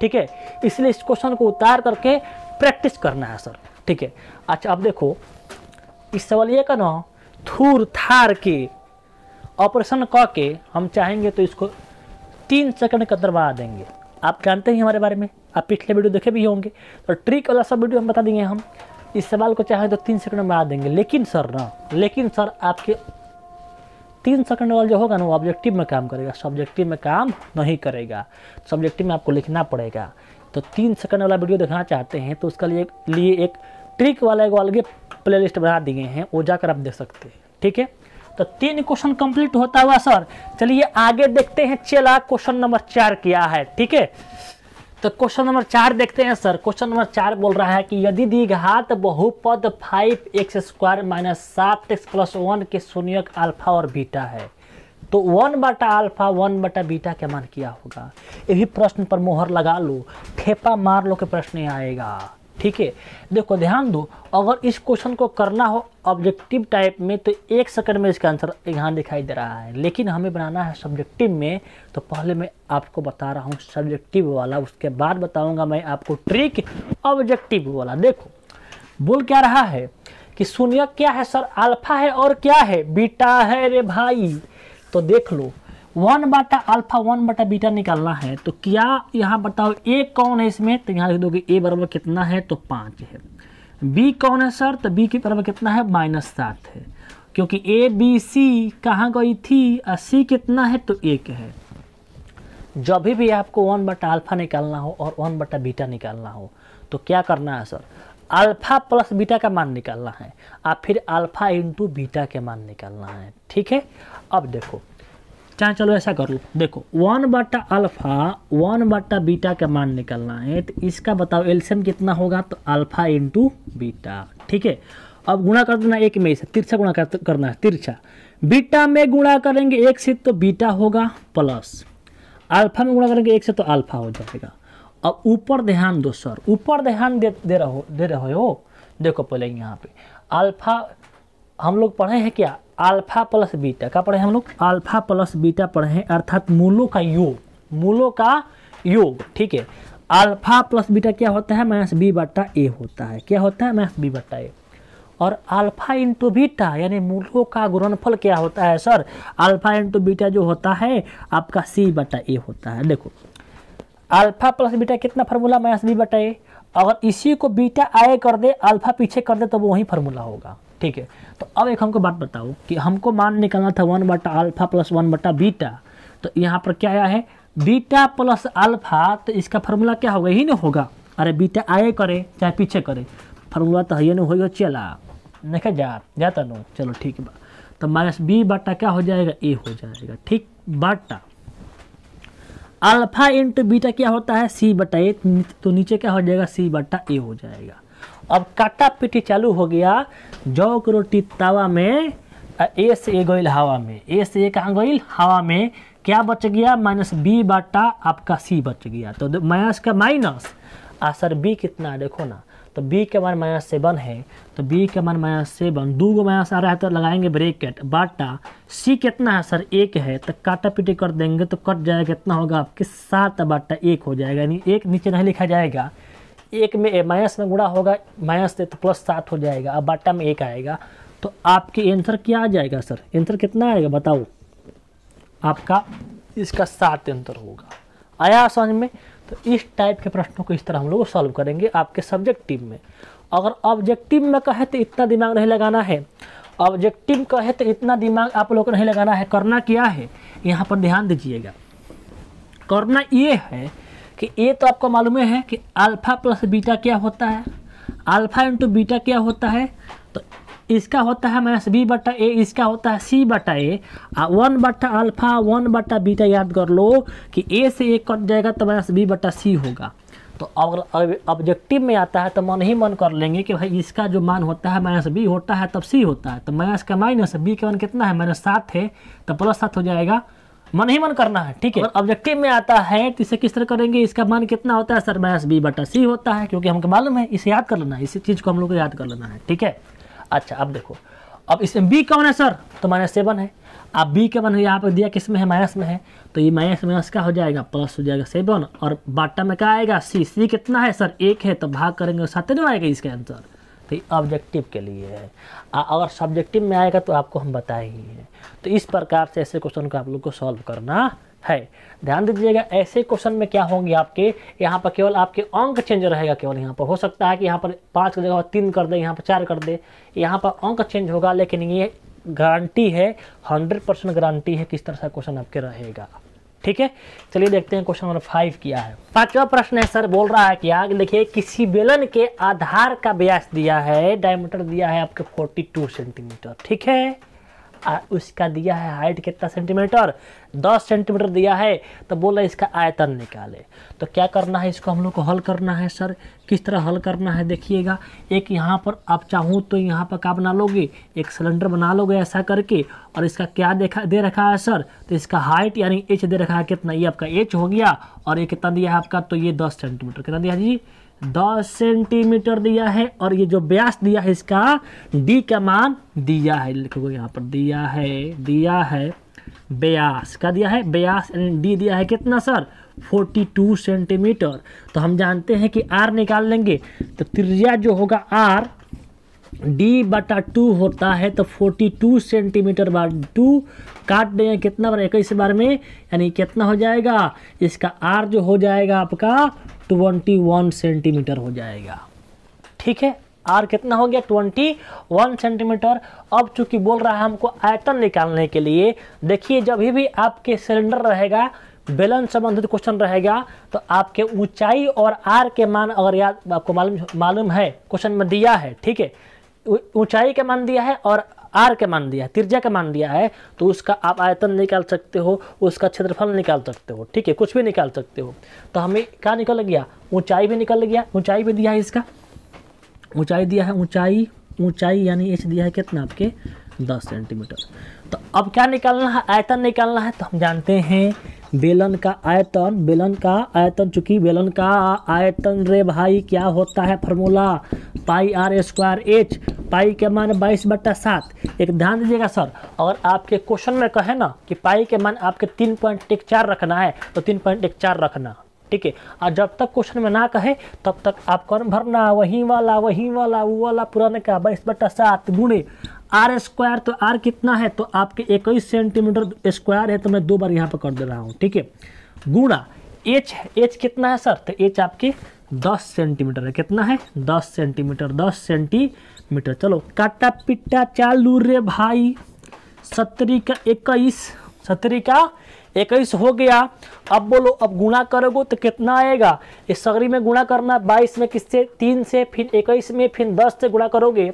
ठीक है इसलिए इस क्वेश्चन को उतार करके प्रैक्टिस करना है सर ठीक है अच्छा अब देखो इस सवाल ये का ना थूर थार के ऑपरेशन करके के हम चाहेंगे तो इसको तीन सेकंड के अंदर बना देंगे आप जानते हैं हमारे बारे में आप पिछले वीडियो देखे भी होंगे तो ट्रिक वाला सब वीडियो हम बता देंगे हम इस सवाल को चाहें तो तीन सेकंड में बना देंगे लेकिन सर ना लेकिन सर आपके तीन सेकंड वाला जो होगा ना वो ऑब्जेक्टिव में काम करेगा सब्जेक्टिव में काम नहीं करेगा सब्जेक्टिव में आपको लिखना पड़ेगा तो तीन सेकंड वाला वीडियो देखना चाहते हैं तो उसके लिए लिए एक ट्रिक वाला एक अलग प्ले बना दिए हैं वो जाकर आप देख सकते हैं ठीक है तो तीन क्वेश्चन कंप्लीट होता हुआ सर चलिए आगे देखते हैं चला क्वेश्चन नंबर चार क्या है ठीक है तो क्वेश्चन नंबर चार देखते हैं सर क्वेश्चन नंबर चार बोल रहा है कि यदि दीघात बहुपद फाइव एक्स स्क्वायर माइनस सात एक्स प्लस वन के शून्य अल्फा और बीटा है तो वन बटा अल्फा वन बटा बीटा के मान किया होगा यही प्रश्न पर मोहर लगा लो ठेपा मार लो के प्रश्न आएगा ठीक है देखो ध्यान दो अगर इस क्वेश्चन को करना हो ऑब्जेक्टिव टाइप में तो एक सेकंड में इसका आंसर यहाँ दिखाई दे रहा है लेकिन हमें बनाना है सब्जेक्टिव में तो पहले मैं आपको बता रहा हूँ सब्जेक्टिव वाला उसके बाद बताऊँगा मैं आपको ट्रिक ऑब्जेक्टिव वाला देखो बोल क्या रहा है कि शून्य क्या है सर अल्फा है और क्या है बीटा है रे भाई तो देख लो वन बटा अल्फा वन बटा बीटा निकालना है तो क्या यहाँ बताओ ए कौन है इसमें तो यहाँ लिख दोगे ए बराबर कितना है तो पाँच है बी कौन है सर तो बी के बराबर कितना है माइनस सात है क्योंकि ए बी सी कहाँ गई थी और सी कितना है तो एक है जब भी आपको वन बटा अल्फा निकालना हो और वन बटा बीटा निकालना हो तो क्या करना है सर अल्फा प्लस बीटा का मान निकालना है और फिर अल्फा इंटू बीटा के मान निकालना है ठीक है अब देखो चाहे चलो ऐसा कर लो देखो वन बट्टा अल्फा वन बट्टा बीटा का मान निकलना है तो इसका बताओ एल्सियम कितना होगा तो अल्फा इंटू बीटा ठीक है अब गुणा कर देना एक में इसे तिरछा गुणा कर, करना है तिरछा बीटा में गुणा करेंगे एक से तो बीटा होगा प्लस अल्फा में गुणा करेंगे एक से तो अल्फा हो जाएगा अब ऊपर ध्यान दो सर ऊपर ध्यान दे दे रहो दे रहे हो देखो पहले यहाँ पे अल्फा हम लोग पढ़े हैं क्या अल्फा प्लस बीटा क्या पढ़े हम लोग अल्फा प्लस बीटा पढ़े हैं अर्थात मूलों का योग मूलों का योग ठीक है अल्फा प्लस बीटा क्या होता है माइनस बी बट्टा ए होता है क्या होता है माइनस बी बट्टा ए और अल्फा इंटू बीटा यानी मूलों का गुणनफल क्या होता है सर अल्फा इंटू बीटा जो होता है आपका सी बटा ए होता है देखो अल्फा प्लस बीटा कितना फार्मूला माइनस बी बटा ए अगर इसी को बीटा आए कर दे अल्फा पीछे कर दे तो वही फार्मूला होगा ठीक है तो अब एक हमको बात बताओ कि हमको मान निकालना था वन बटा अल्फा प्लस वन बटा बीटा तो यहाँ पर क्या आया है बीटा प्लस अल्फा तो इसका फॉर्मूला क्या होगा यही ना होगा अरे बीटा आए करे चाहे पीछे करे फॉर्मूला तो ये नहीं हो चला देखा जा जाता नो चलो ठीक है तो माइनस बी बाटा क्या हो जाएगा ए हो जाएगा ठीक बाटा अल्फा इंटू बीटा क्या होता है सी बटा ए तो नीचे क्या हो जाएगा सी बटा ए हो जाएगा अब काटा पिटी चालू हो गया जौ के रोटी तवा में ए से ए गई हवा में ए से ए कहाँ गई हवा में क्या बच गया माइनस बी बाटा आपका सी बच गया तो माइनस का माइनस आ सर बी कितना देखो ना तो बी के मान माइनस सेवन है तो बी के मान माइनस सेवन दू गो माइनस आ रहा है तो लगाएंगे ब्रेकेट बाटा सी कितना है सर एक है तो काटा पिटी कर देंगे तो कट जाएगा कितना होगा आपके सात बाटा एक हो जाएगा यानी एक नीचे नहीं लिखा जाएगा एक में माइनस में गुणा होगा माइनस से तो प्लस सात हो जाएगा अब बाटा में एक आएगा तो आपके आंसर क्या आ जाएगा सर आंसर कितना आएगा बताओ आपका इसका सात आंसर होगा आया समझ में तो इस टाइप के प्रश्नों को इस तरह हम लोग सॉल्व करेंगे आपके सब्जेक्टिव में अगर ऑब्जेक्टिव में कहे तो इतना दिमाग नहीं लगाना है ऑब्जेक्टिव कहे तो इतना दिमाग आप लोग को नहीं लगाना है करना क्या है यहाँ पर ध्यान दीजिएगा करना ये है कि ए तो आपको मालूम है कि अल्फ़ा प्लस बीटा क्या होता है अल्फ़ा इंटू बीटा क्या होता है तो इसका होता है माइनस बी बटा ए इसका होता है सी बटा ए आ वन बटा अल्फ़ा वन बटा बीटा याद कर लो कि ए से ए कट जाएगा तो माइनस बी बटा सी होगा तो अगर ऑब्जेक्टिव में आता है तो मन ही मन कर लेंगे कि भाई इसका जो मान होता है माइनस बी होता है तब सी होता है तो माइनस का माइनस बी का मान कितना है माइनस सात है तो प्लस सात हो जाएगा मन ही मन करना है ठीक है ऑब्जेक्टिव में आता है तो इसे किस तरह करेंगे इसका मान कितना होता है सर माइनस बी बटा सी होता है क्योंकि हमको मालूम है इसे याद कर लेना है इसी चीज़ को हम लोग को याद कर लेना है ठीक है अच्छा अब देखो अब इसमें बी कौन है सर तो माइनस सेवन है अब बी का मन यहाँ पर दिया किस में है माइनस में है तो ये माइनस माइनस का हो जाएगा प्लस हो जाएगा सेवन और बाटा में क्या आएगा सी सी कितना है सर एक है तो भाग करेंगे सात आएगा इसके आंसर तो ऑब्जेक्टिव के लिए है अगर सब्जेक्टिव में आएगा तो आपको हम बताए ही हैं तो इस प्रकार से ऐसे क्वेश्चन को आप लोग को सॉल्व करना है ध्यान दीजिएगा ऐसे क्वेश्चन में क्या होंगे आपके यहाँ पर केवल आपके अंक चेंज रहेगा केवल यहाँ पर हो सकता है कि यहाँ पर पाँच की जगह तीन कर दे यहाँ पर चार कर दे यहाँ पर अंक चेंज होगा लेकिन ये गारंटी है हंड्रेड परसेंट गारंटी है किस तरह से क्वेश्चन आपके रहेगा ठीक है चलिए देखते हैं क्वेश्चन नंबर फाइव किया है पांचवा प्रश्न है सर बोल रहा है कि आगे देखिए किसी बेलन के आधार का ब्यास दिया है डायमीटर दिया है आपके 42 सेंटीमीटर ठीक है आ, उसका दिया है हाइट कितना सेंटीमीटर 10 सेंटीमीटर दिया है तो बोला इसका आयतन निकाले तो क्या करना है इसको हम लोग को हल करना है सर किस तरह हल करना है देखिएगा एक यहाँ पर आप चाहूँ तो यहाँ पर क्या बना लोगे एक सिलेंडर बना लोगे ऐसा करके और इसका क्या देखा दे रखा है सर तो इसका हाइट यानी एच दे रखा है कितना ये आपका एच हो गया और ये कितना दिया है आपका तो ये दस सेंटीमीटर कितना दिया जी 10 सेंटीमीटर दिया है और ये जो व्यास दिया है इसका डी का मान दिया है लिखोगे यहाँ पर दिया है दिया है ब्यास का दिया है ब्यास डी दिया है कितना सर 42 सेंटीमीटर तो हम जानते हैं कि आर निकाल लेंगे तो त्रिज्या जो होगा आर डी बटा टू होता है तो 42 सेंटीमीटर बार टू काट देंगे कितना बार इक्कीस बार में यानी कितना हो जाएगा इसका आर जो हो जाएगा आपका ट्वेंटी वन सेंटीमीटर हो जाएगा ठीक है आर कितना हो गया ट्वेंटी वन सेंटीमीटर अब चूंकि बोल रहा है हमको आयतन निकालने के लिए देखिए जब भी आपके सिलेंडर रहेगा बेलन संबंधित क्वेश्चन रहेगा तो आपके ऊंचाई और आर के मान अगर याद आपको मालूम मालूम है क्वेश्चन में दिया है ठीक है ऊंचाई का मान दिया है और आर का मान दिया है त्रिज्या का मान दिया है तो उसका आप आयतन निकाल सकते हो उसका क्षेत्रफल निकाल सकते हो ठीक है कुछ भी निकाल सकते हो तो हमें क्या निकल गया ऊंचाई भी निकल गया ऊंचाई भी दिया है इसका ऊंचाई दिया है ऊंचाई ऊंचाई यानी एच दिया है कितना आपके दस सेंटीमीटर तो अब क्या निकालना है आयतन निकालना है तो हम जानते हैं बेलन का आयतन बेलन का आयतन चूंकि बेलन का आयतन रे भाई क्या होता है formula pi R square H pi के मान बाईस बट्टा सात एक ध्यान दीजिएगा सर अगर आपके क्वेश्चन में कहे ना कि पाई के मान आपके तीन पॉइंट एक चार रखना है तो तीन पॉइंट एक चार रखना ठीक है और जब तक क्वेश्चन में ना कहे तब तक आप कौन भरना वहीं वाला वहीं वाला वो वाला पुराने का बाईस बट्टा सात गुणे आर स्क्वायर तो आर कितना है तो आपके इक्कीस सेंटीमीटर स्क्वायर है तो मैं दो बार यहाँ पर कर दे रहा हूँ ठीक है गुणा एच एच कितना है सर तो एच आपके दस सेंटीमीटर है कितना है दस सेंटीमीटर दस सेंटीमीटर चलो काटा पिट्टा चालू रे भाई सत्तरी का इक्कीस सत्तरी का इक्कीस हो गया अब बोलो अब गुणा करोगे तो कितना आएगा इस सगरी में गुणा करना 22 में किससे तीन से फिर इक्कीस में फिर 10 से गुणा करोगे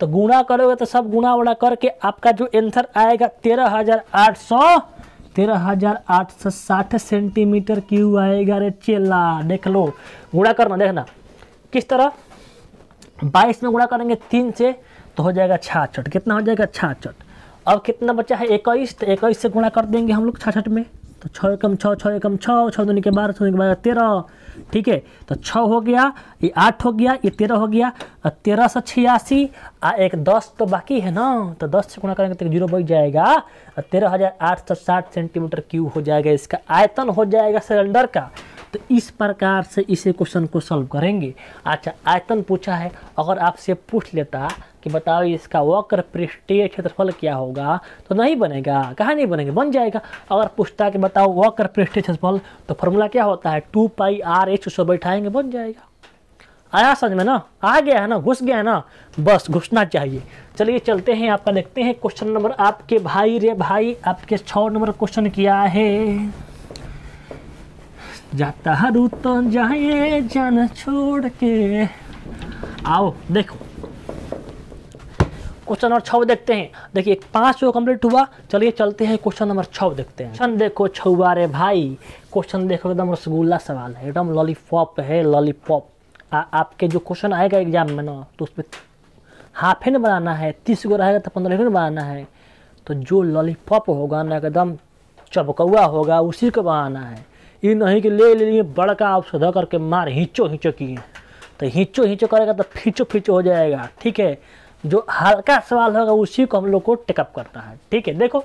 तो गुणा करोगे तो सब गुणा वड़ा करके आपका जो एंसर आएगा तेरह हजार आठ सौ तेरह हजार आठ सौ साठ सेंटीमीटर क्यूब आएगा रे चेला देख लो गुणा करना देखना किस तरह बाईस में गुणा करेंगे तीन से तो हो जाएगा छाछठ कितना हो जाएगा छाछठ अब कितना बचा है इक्कीस तो इक्कीस से गुणा कर देंगे हम लोग छाछठ में तो छः एकम छः छः एकम छः छः दूनी के बारह छः के बारह तेरह ठीक है तो छ हो गया ये आठ हो गया ये तेरह हो गया तेरह सौ छियासी आ एक दस तो बाकी है ना तो दस से गुणा करेंगे तो जीरो बच जाएगा तेरह हज़ार आठ सौ साठ सेंटीमीटर क्यूब हो जाएगा इसका आयतन हो जाएगा सिलेंडर का तो इस प्रकार से इसे क्वेश्चन को सॉल्व करेंगे अच्छा आयतन पूछा है अगर आपसे पूछ लेता कि बताओ इसका वक्र पृष्ठीय क्षेत्रफल क्या होगा तो नहीं बनेगा कहाँ नहीं बनेगा बन जाएगा अगर पूछता कि बताओ वक्र पृष्ठीय क्षेत्रफल तो फॉर्मूला क्या होता है टू पाई आर एच उसको बैठाएंगे बन जाएगा आया समझ में ना आ गया है ना घुस गया है ना बस घुसना चाहिए चलिए चलते हैं आपका देखते हैं क्वेश्चन नंबर आपके भाई रे भाई आपके छ नंबर क्वेश्चन किया है जाता हरू तो जाए जान छोड़ के आओ देखो क्वेश्चन नंबर छव देखते हैं देखिए पांच वो कंप्लीट हुआ चलिए चलते हैं क्वेश्चन नंबर छव देखते हैं क्वेश्चन देखो छुआ रे भाई क्वेश्चन देखो एकदम रसगुल्ला सवाल है एकदम लॉलीपॉप है लॉलीपॉप आपके जो क्वेश्चन आएगा एग्जाम में ना तो उसमें हाफ ही बनाना है तीस गो रहेगा तो पंद्रह ही बनाना है तो जो लॉलीपॉप होगा ना एकदम चबकौआ होगा उसी को बनाना है ये नहीं कि ले लिए बड़का आप सुधा करके मार हिंचो हिंचो किए तो हिंचो हिंचो करेगा तो फिंचो फिंचो हो जाएगा ठीक है जो हल्का सवाल होगा उसी को हम लोग को टेकअप करना है ठीक है देखो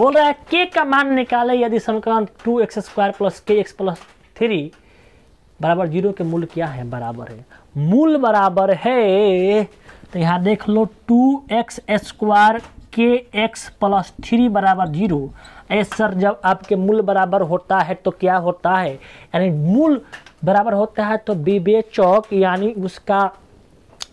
बोल रहा है के का मान निकाले यदि समीकरण two X square plus K X plus three बराबर जीरो के मूल क्या है बराबर है मूल बराबर है तो यहाँ देख लो two X square K X plus three बराबर जीरो सर जब आपके मूल बराबर होता है तो क्या होता है यानी मूल बराबर होता है तो विवेचक चौक यानी उसका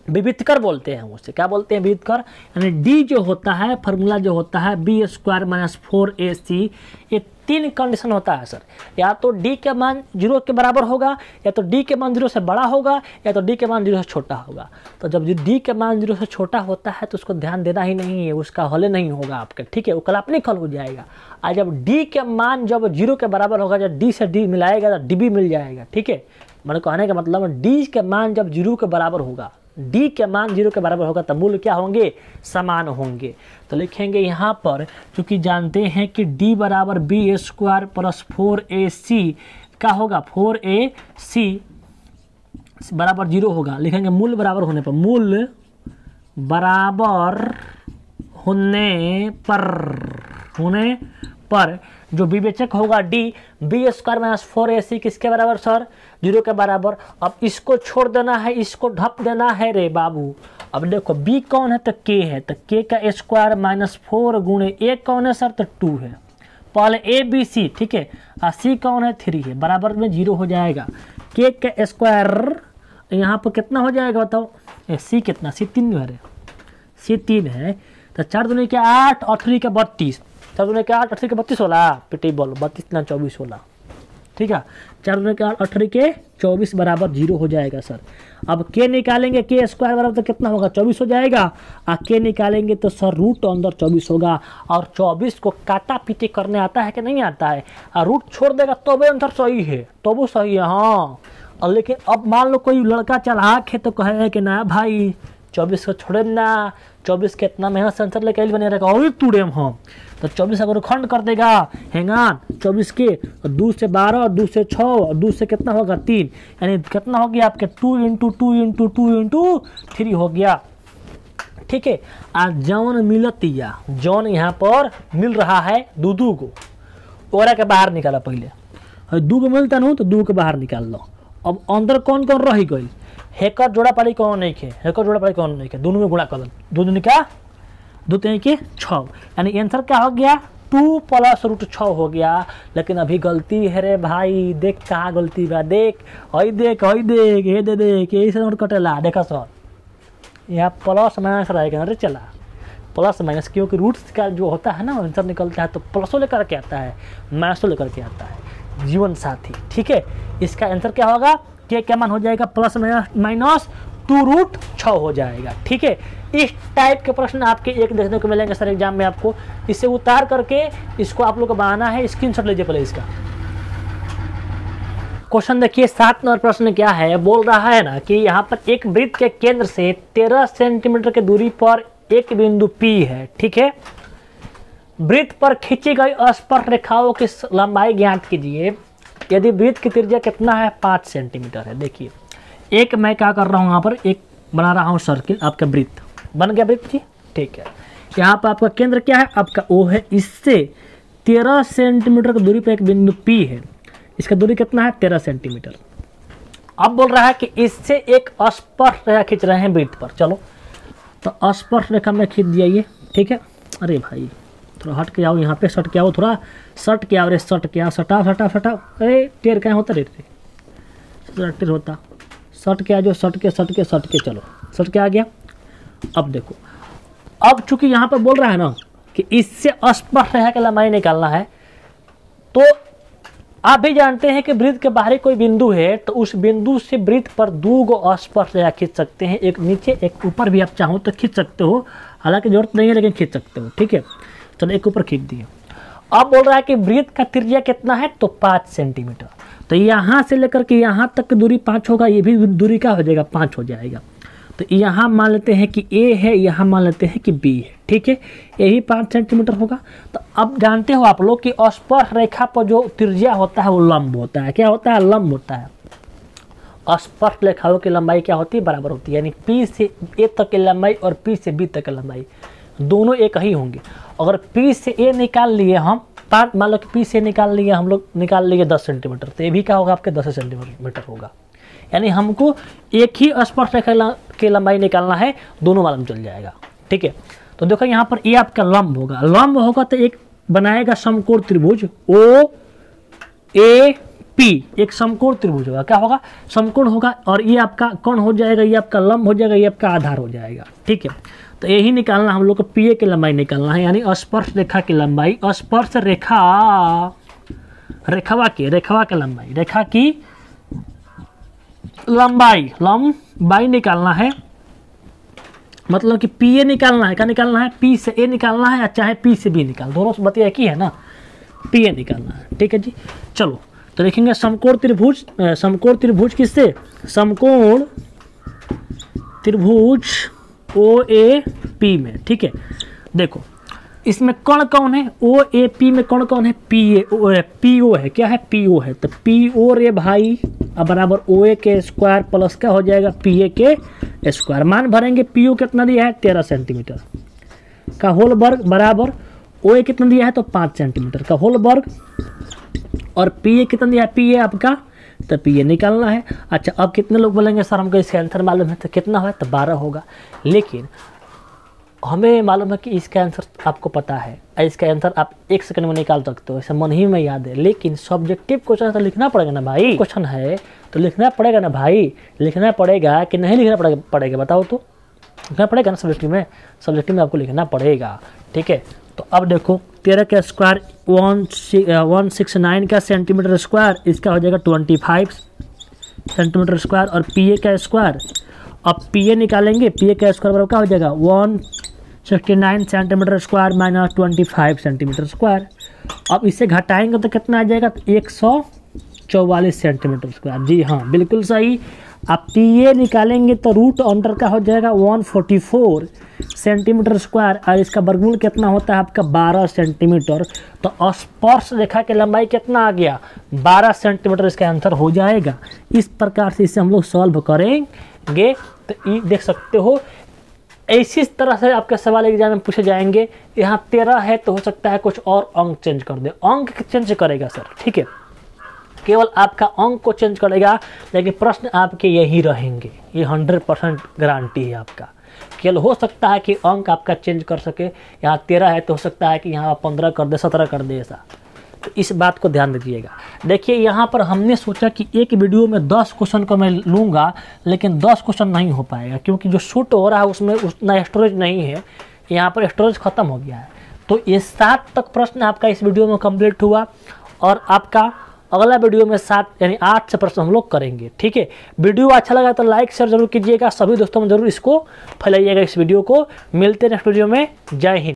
विविधकर बोलते हैं उसे क्या बोलते हैं विविधकर यानी डी जो होता है फॉर्मूला जो होता है B square minus four A C ये तीन कंडीशन होता है सर या तो डी के मान जीरो के बराबर होगा या तो डी के मान जीरो से बड़ा होगा या तो डी के मान जीरो से छोटा होगा तो जब डी के मान जीरो से छोटा होता है तो उसको ध्यान देना ही नहीं है उसका हल नहीं होगा आपके ठीक है वो कल्पनिक हल हो जाएगा और जब डी के मान जब जीरो के बराबर होगा जब डी से डी मिलाएगा तो डी भी मिल जाएगा ठीक है मैंने कहने का मतलब डी के मान जब जीरो के बराबर होगा डी के मान जीरो के बराबर होगा तो मूल्य क्या होंगे समान होंगे तो लिखेंगे यहाँ पर चूंकि जानते हैं कि डी बराबर B A square plus four A C का होगा फोर ए सी बराबर जीरो होगा लिखेंगे मूल बराबर होने पर मूल बराबर होने पर होने पर जो विवेचक होगा D B square minus four A C किसके बराबर सर जीरो के बराबर अब इसको छोड़ देना है इसको ढप देना है रे बाबू अब देखो बी कौन है तो के है तो के का स्क्वायर माइनस फोर गुणे ए कौन है सर तो टू है पहले ए बी सी ठीक है और सी कौन है थ्री है बराबर में जीरो हो जाएगा के का स्क्वायर यहाँ पर कितना हो जाएगा बताओ सी कितना सी तीन घर है सी तीन है तो चार दुनिया के आठ और थ्री के बत्तीस चार दुनिया के आठ अठरी के बत्तीस होला पिटी बॉल बत्तीस ना चौबीस होला ठीक है चार दुनिया के आठ अठरी के चौबीस बराबर जीरो हो जाएगा सर अब के निकालेंगे के स्क्वायर बराबर तो कितना होगा चौबीस हो जाएगा और के निकालेंगे तो सर रूट अंदर चौबीस होगा और चौबीस को काटा पीटी करने आता है कि नहीं आता है और रूट छोड़ देगा तो भी अंदर सही है तो वो सही है हाँ और लेकिन अब मान लो कोई लड़का चलाक है तो कहेगा कि ना भाई चौबीस को छोड़े ना चौबीस कितना मेहनत आंसर लेके आइल बने रहेगा और तू डेम हम हाँ। तो चौबीस अगर खंड कर देगा हैंगान चौबीस के और दो से बारह और दो से छः और दो से कितना होगा तीन यानी कितना हो गया आपके two into two into two into three हो गया ठीक है आज जौन मिलत या जौन यहाँ पर मिल रहा है दू दू को और के बाहर निकाला पहले दू को मिलता न तो दू के बाहर निकाल लो अब अंदर कौन कौन रही गई हेकर जोड़ा पाली कौन नहीं खे हेकर जोड़ा पाली कौन नहीं खे दोनों में गुणा कर दो दून का दो तीन के छ यानी आंसर क्या हो गया टू प्लस रूट छ हो गया लेकिन अभी गलती है रे भाई देख कहाँ गलती बा देख ऐ देख ऐ देख ये दे देख यही से नोट कटेला देखा सर यहाँ प्लस माइनस रहेगा अरे चला प्लस माइनस क्योंकि रूट्स का जो होता है ना आंसर निकलता है तो प्लसों लेकर के आता है माइनसों लेकर के आता है जीवन साथी ठीक है इसका आंसर क्या होगा के क्या मान हो जाएगा प्लस माइनस टू रूट छ हो जाएगा ठीक है इस टाइप के प्रश्न आपके एक देखने को मिलेंगे सर एग्जाम में आपको इसे उतार करके इसको आप लोग को बनाना है स्क्रीन शॉट लीजिए पहले इसका क्वेश्चन देखिए सात नंबर प्रश्न क्या है बोल रहा है ना कि यहाँ पर एक वृत्त के केंद्र से तेरह सेंटीमीटर की दूरी पर एक बिंदु P है ठीक है वृत्त पर खींची गई स्पर्श रेखाओं की लंबाई ज्ञात कीजिए यदि वृत्त की त्रिज्या कितना है पाँच सेंटीमीटर है देखिए एक मैं क्या कर रहा हूँ यहाँ पर एक बना रहा हूँ सर्किल आपका वृत्त बन गया वृत्त जी ठीक है यहाँ पर आपका केंद्र क्या है आपका ओ है इससे तेरह सेंटीमीटर की दूरी पर एक बिंदु पी है इसका दूरी कितना है तेरह सेंटीमीटर अब बोल रहा है कि इससे एक स्पर्श रेखा खींच रहे हैं वृत्त पर चलो तो स्पर्श रेखा में खींच दिया ये ठीक है अरे भाई थोड़ा हट के आओ यहाँ पे सट के आओ थोड़ा सट क्या अरे सट क्या सटा सटा सटा अरे टेर क्या होता रे टेर होता सट क्या जो सट के सट के सट के चलो सट क्या आ गया अब देखो अब चूंकि यहाँ पर बोल रहा है ना कि इससे स्पष्ट है कि लंबाई निकालना है तो आप भी जानते हैं कि वृत्त के बाहरी कोई बिंदु है तो उस बिंदु से वृत्त पर दो गो स्पर्श रेखा खींच सकते हैं एक नीचे एक ऊपर भी आप चाहो तो खींच सकते हो हालांकि जरूरत नहीं है लेकिन खींच सकते हो ठीक है चलो एक ऊपर खींच दिए अब बोल रहा है कि वृत्त का त्रिज्या कितना है तो पाँच सेंटीमीटर तो यहाँ से लेकर के यहाँ तक दूरी पाँच होगा ये भी दूरी क्या हो जाएगा पाँच हो जाएगा तो यहाँ मान लेते हैं कि ए है यहाँ मान लेते हैं कि बी है ठीक है यही पाँच सेंटीमीटर होगा तो अब जानते हो आप लोग कि स्पर्श रेखा पर जो त्रिज्या होता है वो लंब होता है क्या होता है लंब होता है स्पर्श रेखाओं की लंबाई क्या होती है बराबर होती है यानी पी से ए तक की लंबाई और पी से बी तक की लंबाई दोनों एक ही होंगे अगर पी से ए निकाल लिए हम पार मान लो कि पी से निकाल लिए हम लोग निकाल लिए दस सेंटीमीटर तो ये भी क्या होगा आपके दस सेंटीमीटर होगा यानी हमको एक ही स्पर्श रेखा के लंबाई निकालना है दोनों मालूम चल जाएगा ठीक है तो देखो यहाँ पर ये आपका लंब होगा लंब होगा तो एक बनाएगा समकोण त्रिभुज ओ ए पी एक समकोण त्रिभुज होगा क्या होगा समकोण होगा और ये आपका कौन हो जाएगा ये आपका लंब हो जाएगा ये आपका आधार हो जाएगा ठीक है तो यही निकालना हम लोग को पीए की लंबाई निकालना है यानी स्पर्श रेखा की लंबाई स्पर्श रेखा रेखावा की रेखावा की लंबाई रेखा की लंबाई लंबाई निकालना है मतलब कि पी ए निकालना है क्या निकालना है पी से ए निकालना है या चाहे पी से बी निकाल दोनों से बताया कि है ना पी ए निकालना है ठीक है जी चलो तो देखेंगे समकोण त्रिभुज समकोण त्रिभुज किससे समकोण त्रिभुज ओ ए पी में ठीक है देखो इसमें कौन कौन है ओ ए पी में कौन कौन है पी ए पी ओ है क्या है पी ओ है तो पी ओ रे भाई अब बराबर ओ ए के स्क्वायर प्लस क्या हो जाएगा पी ए के स्क्वायर मान भरेंगे पी ओ कितना दिया है तेरह सेंटीमीटर का होल वर्ग बराबर ओ ए कितना दिया है तो पाँच सेंटीमीटर का होल वर्ग और पी ए कितना दिया है पी ए आपका तो पी ये निकालना है अच्छा अब कितने लोग बोलेंगे सर हमको इसका आंसर मालूम है तो कितना है तो बारह होगा लेकिन हमें मालूम है कि इसका आंसर आपको पता है इसका आंसर आप एक सेकंड में निकाल सकते हो ऐसा मन ही में याद है लेकिन सब्जेक्टिव क्वेश्चन तो लिखना पड़ेगा ना भाई क्वेश्चन है तो लिखना पड़ेगा ना भाई लिखना पड़ेगा कि नहीं लिखना पड़ेगा पड़ेगा बताओ तो लिखना पड़ेगा ना सब्जेक्टिव में सब्जेक्टिव में आपको लिखना पड़ेगा ठीक है तो अब देखो तेरह का square one one six nine का सेंटीमीटर स्क्वायर इसका हो जाएगा ट्वेंटी फाइव सेंटीमीटर स्क्वायर और पी ए का स्क्वायर अब पी ए निकालेंगे पी ए का स्क्वायर बराबर क्या हो जाएगा one sixty nine centimetre square minus twenty five centimetre square अब इसे घटाएंगे तो कितना आ जाएगा एक सौ चौवालीस सेंटीमीटर स्क्वायर जी हाँ बिल्कुल सही आप पी ए निकालेंगे तो रूट अंडर का हो जाएगा 144 सेंटीमीटर स्क्वायर और इसका वर्गमूल कितना होता है आपका 12 सेंटीमीटर तो स्पर्श रेखा की लंबाई कितना आ गया 12 सेंटीमीटर इसका आंसर हो जाएगा इस प्रकार से इसे हम लोग सॉल्व करेंगे तो ये देख सकते हो इसी तरह से आपके सवाल एग्जाम में पूछे जाएंगे यहाँ तेरह है तो हो सकता है कुछ और अंक चेंज कर दे अंक चेंज करेगा सर ठीक है केवल आपका अंक को चेंज करेगा लेकिन प्रश्न आपके यही रहेंगे ये हंड्रेड परसेंट गारंटी है आपका केवल हो सकता है कि अंक आपका चेंज कर सके यहाँ तेरह है तो हो सकता है कि यहाँ आप पंद्रह कर दे सत्रह कर दे ऐसा तो इस बात को ध्यान दीजिएगा देखिए यहाँ पर हमने सोचा कि एक वीडियो में दस क्वेश्चन को मैं लूँगा लेकिन दस क्वेश्चन नहीं हो पाएगा क्योंकि जो शूट हो रहा है उसमें उतना स्टोरेज नहीं है यहाँ पर स्टोरेज ख़त्म हो गया है तो ये सात तक प्रश्न आपका इस वीडियो में कंप्लीट हुआ और आपका अगला वीडियो में सात यानी आठ से प्रश्न हम लोग करेंगे ठीक है वीडियो अच्छा लगा तो लाइक शेयर जरूर कीजिएगा सभी दोस्तों में जरूर इसको फैलाइएगा इस वीडियो को मिलते हैं नेक्स्ट वीडियो में जय हिंद